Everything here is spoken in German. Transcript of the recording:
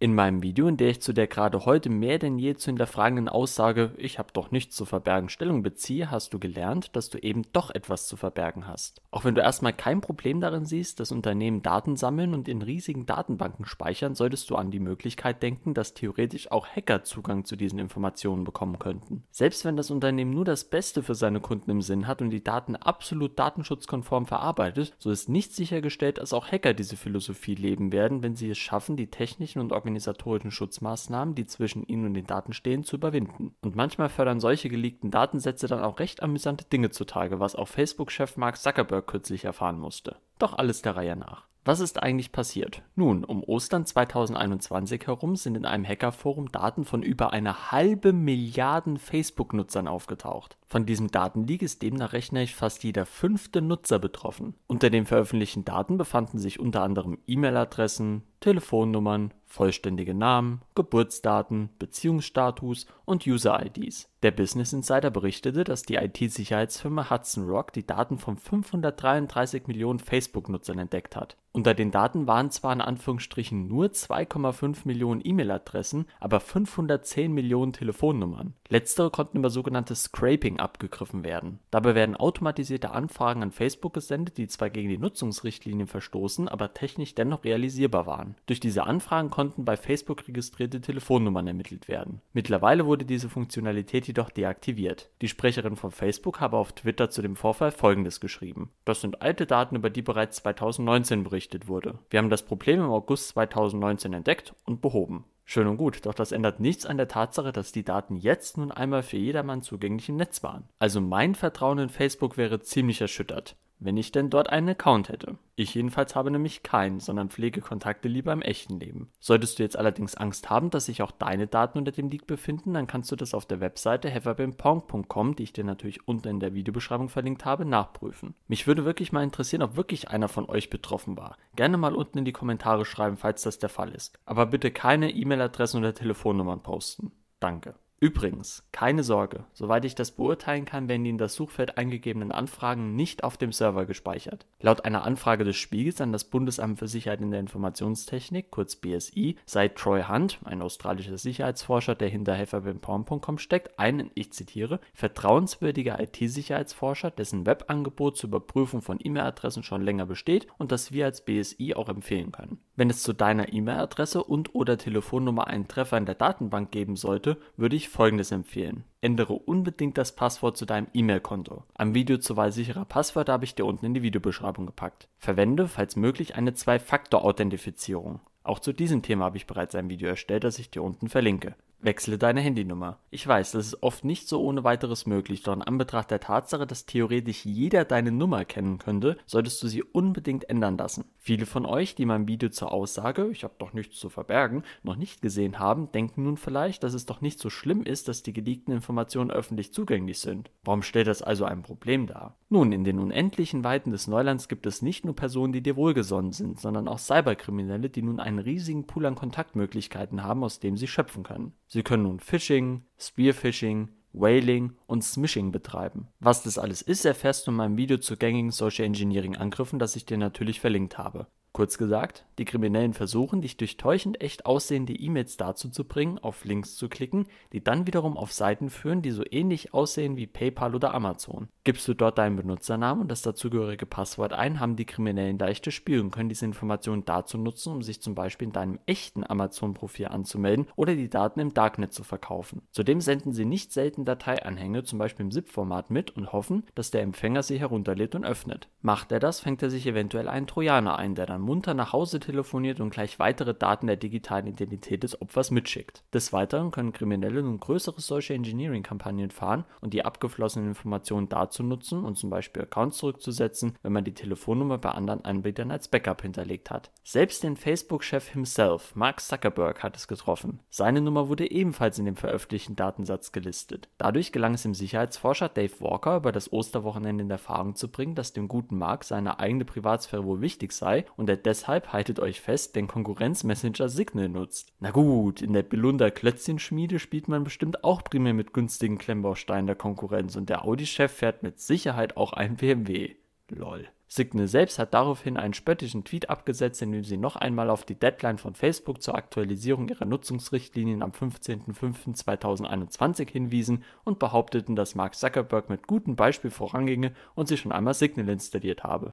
In meinem Video, in dem ich zu der gerade heute mehr denn je zu hinterfragenden Aussage Ich habe doch nichts zu verbergen Stellung beziehe, hast du gelernt, dass du eben doch etwas zu verbergen hast. Auch wenn du erstmal kein Problem darin siehst, dass Unternehmen Daten sammeln und in riesigen Datenbanken speichern, solltest du an die Möglichkeit denken, dass theoretisch auch Hacker Zugang zu diesen Informationen bekommen könnten. Selbst wenn das Unternehmen nur das Beste für seine Kunden im Sinn hat und die Daten absolut datenschutzkonform verarbeitet, so ist nicht sichergestellt, dass auch Hacker diese Philosophie leben werden, wenn sie es schaffen, die technischen und organisatorischen Schutzmaßnahmen, die zwischen ihnen und den Daten stehen, zu überwinden. Und manchmal fördern solche geleakten Datensätze dann auch recht amüsante Dinge zutage, was auch Facebook-Chef Mark Zuckerberg kürzlich erfahren musste. Doch alles der Reihe nach. Was ist eigentlich passiert? Nun, um Ostern 2021 herum sind in einem Hackerforum Daten von über einer halben Milliarde Facebook-Nutzern aufgetaucht. Von diesem Datenleak ist demnach rechnerisch fast jeder fünfte Nutzer betroffen. Unter den veröffentlichten Daten befanden sich unter anderem E-Mail-Adressen, Telefonnummern, vollständige Namen, Geburtsdaten, Beziehungsstatus und User-IDs. Der Business Insider berichtete, dass die IT-Sicherheitsfirma Hudson Rock die Daten von 533 Millionen Facebook-Nutzern entdeckt hat. Unter den Daten waren zwar in Anführungsstrichen nur 2,5 Millionen E-Mail-Adressen, aber 510 Millionen Telefonnummern. Letztere konnten über sogenanntes Scraping abgegriffen werden. Dabei werden automatisierte Anfragen an Facebook gesendet, die zwar gegen die Nutzungsrichtlinien verstoßen, aber technisch dennoch realisierbar waren. Durch diese Anfragen konnten bei Facebook registrierte Telefonnummern ermittelt werden. Mittlerweile wurde diese Funktionalität jedoch deaktiviert. Die Sprecherin von Facebook habe auf Twitter zu dem Vorfall Folgendes geschrieben: Das sind alte Daten, über die bereits 2019 berichtet wurde. Wir haben das Problem im August 2019 entdeckt und behoben. Schön und gut, doch das ändert nichts an der Tatsache, dass die Daten jetzt nun einmal für jedermann zugänglich im Netz waren. Also mein Vertrauen in Facebook wäre ziemlich erschüttert wenn ich denn dort einen Account hätte. Ich jedenfalls habe nämlich keinen, sondern pflege Kontakte lieber im echten Leben. Solltest du jetzt allerdings Angst haben, dass sich auch deine Daten unter dem Leak befinden, dann kannst du das auf der Webseite hefferbimpong.com, die ich dir natürlich unten in der Videobeschreibung verlinkt habe, nachprüfen. Mich würde wirklich mal interessieren, ob wirklich einer von euch betroffen war. Gerne mal unten in die Kommentare schreiben, falls das der Fall ist. Aber bitte keine E-Mail-Adressen oder Telefonnummern posten. Danke. Übrigens, keine Sorge, soweit ich das beurteilen kann, werden die in das Suchfeld eingegebenen Anfragen nicht auf dem Server gespeichert. Laut einer Anfrage des Spiegels an das Bundesamt für Sicherheit in der Informationstechnik, kurz BSI, sei Troy Hunt, ein australischer Sicherheitsforscher, der hinter helferbimporn.com steckt, ein, ich zitiere, vertrauenswürdiger IT-Sicherheitsforscher, dessen Webangebot zur Überprüfung von E-Mail-Adressen schon länger besteht und das wir als BSI auch empfehlen können. Wenn es zu deiner E-Mail-Adresse und oder Telefonnummer einen Treffer in der Datenbank geben sollte, würde ich folgendes empfehlen. Ändere unbedingt das Passwort zu deinem E-Mail-Konto. Am Video zu Wahl sicherer Passwörter habe ich dir unten in die Videobeschreibung gepackt. Verwende, falls möglich, eine Zwei-Faktor-Authentifizierung. Auch zu diesem Thema habe ich bereits ein Video erstellt, das ich dir unten verlinke. Wechsle deine Handynummer. Ich weiß, das ist oft nicht so ohne weiteres möglich, doch in Anbetracht der Tatsache, dass theoretisch jeder deine Nummer kennen könnte, solltest du sie unbedingt ändern lassen. Viele von euch, die mein Video zur Aussage, ich habe doch nichts zu verbergen, noch nicht gesehen haben, denken nun vielleicht, dass es doch nicht so schlimm ist, dass die geleakten Informationen öffentlich zugänglich sind. Warum stellt das also ein Problem dar? Nun, in den unendlichen Weiten des Neulands gibt es nicht nur Personen, die dir wohlgesonnen sind, sondern auch Cyberkriminelle, die nun einen riesigen Pool an Kontaktmöglichkeiten haben, aus dem sie schöpfen können. Sie können nun Phishing, Spearfishing, Whaling und Smishing betreiben. Was das alles ist, erfährst du in meinem Video zu gängigen Social Engineering Angriffen, das ich dir natürlich verlinkt habe. Kurz gesagt, die Kriminellen versuchen, dich durch täuschend echt aussehende E-Mails dazu zu bringen, auf Links zu klicken, die dann wiederum auf Seiten führen, die so ähnlich aussehen wie PayPal oder Amazon. Gibst du dort deinen Benutzernamen und das dazugehörige Passwort ein, haben die Kriminellen leichte Spiel und können diese Informationen dazu nutzen, um sich zum Beispiel in deinem echten Amazon-Profil anzumelden oder die Daten im Darknet zu verkaufen. Zudem senden sie nicht selten Dateianhänge, zum Beispiel im ZIP-Format, mit und hoffen, dass der Empfänger sie herunterlädt und öffnet. Macht er das, fängt er sich eventuell einen Trojaner ein, der dann munter nach Hause telefoniert und gleich weitere Daten der digitalen Identität des Opfers mitschickt. Des Weiteren können Kriminelle nun größere Social Engineering-Kampagnen fahren und die abgeflossenen Informationen dazu nutzen, und zum Beispiel Accounts zurückzusetzen, wenn man die Telefonnummer bei anderen Anbietern als Backup hinterlegt hat. Selbst den Facebook-Chef himself, Mark Zuckerberg, hat es getroffen. Seine Nummer wurde ebenfalls in dem veröffentlichten Datensatz gelistet. Dadurch gelang es dem Sicherheitsforscher Dave Walker über das Osterwochenende in Erfahrung zu bringen, dass dem guten Mark seine eigene Privatsphäre wohl wichtig sei und er deshalb haltet euch fest, den Konkurrenzmessenger Signal nutzt. Na gut, in der Belunder Klötzchenschmiede spielt man bestimmt auch primär mit günstigen Klemmbausteinen der Konkurrenz und der Audi-Chef fährt mit Sicherheit auch einen BMW. Lol. Signal selbst hat daraufhin einen spöttischen Tweet abgesetzt, in dem sie noch einmal auf die Deadline von Facebook zur Aktualisierung ihrer Nutzungsrichtlinien am 15.05.2021 hinwiesen und behaupteten, dass Mark Zuckerberg mit gutem Beispiel voranginge und sie schon einmal Signal installiert habe.